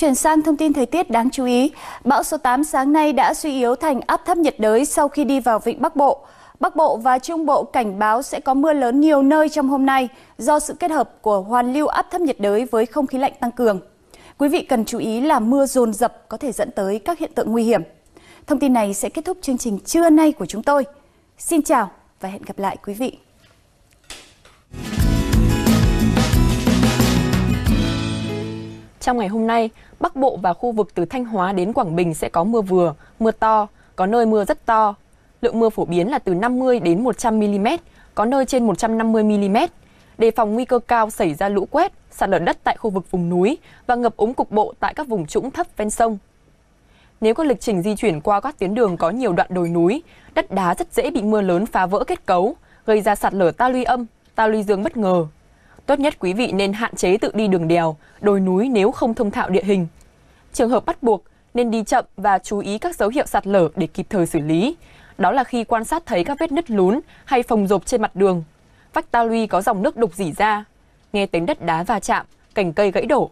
Chuyển sang thông tin thời tiết đáng chú ý, bão số 8 sáng nay đã suy yếu thành áp thấp nhiệt đới sau khi đi vào vịnh Bắc Bộ. Bắc Bộ và Trung Bộ cảnh báo sẽ có mưa lớn nhiều nơi trong hôm nay do sự kết hợp của hoàn lưu áp thấp nhiệt đới với không khí lạnh tăng cường. Quý vị cần chú ý là mưa dồn dập có thể dẫn tới các hiện tượng nguy hiểm. Thông tin này sẽ kết thúc chương trình trưa nay của chúng tôi. Xin chào và hẹn gặp lại quý vị. Trong ngày hôm nay, Bắc Bộ và khu vực từ Thanh Hóa đến Quảng Bình sẽ có mưa vừa, mưa to, có nơi mưa rất to. Lượng mưa phổ biến là từ 50 đến 100 mm, có nơi trên 150 mm. Đề phòng nguy cơ cao xảy ra lũ quét, sạt lở đất tại khu vực vùng núi và ngập úng cục bộ tại các vùng trũng thấp ven sông. Nếu có lịch trình di chuyển qua các tuyến đường có nhiều đoạn đồi núi, đất đá rất dễ bị mưa lớn phá vỡ kết cấu, gây ra sạt lở ta luy âm, ta luy dương bất ngờ, Tốt nhất quý vị nên hạn chế tự đi đường đèo, đồi núi nếu không thông thạo địa hình. Trường hợp bắt buộc nên đi chậm và chú ý các dấu hiệu sạt lở để kịp thời xử lý. Đó là khi quan sát thấy các vết nứt lún hay phồng rộp trên mặt đường. Vách ta luy có dòng nước đục dỉ ra. Nghe tiếng đất đá va chạm, cành cây gãy đổ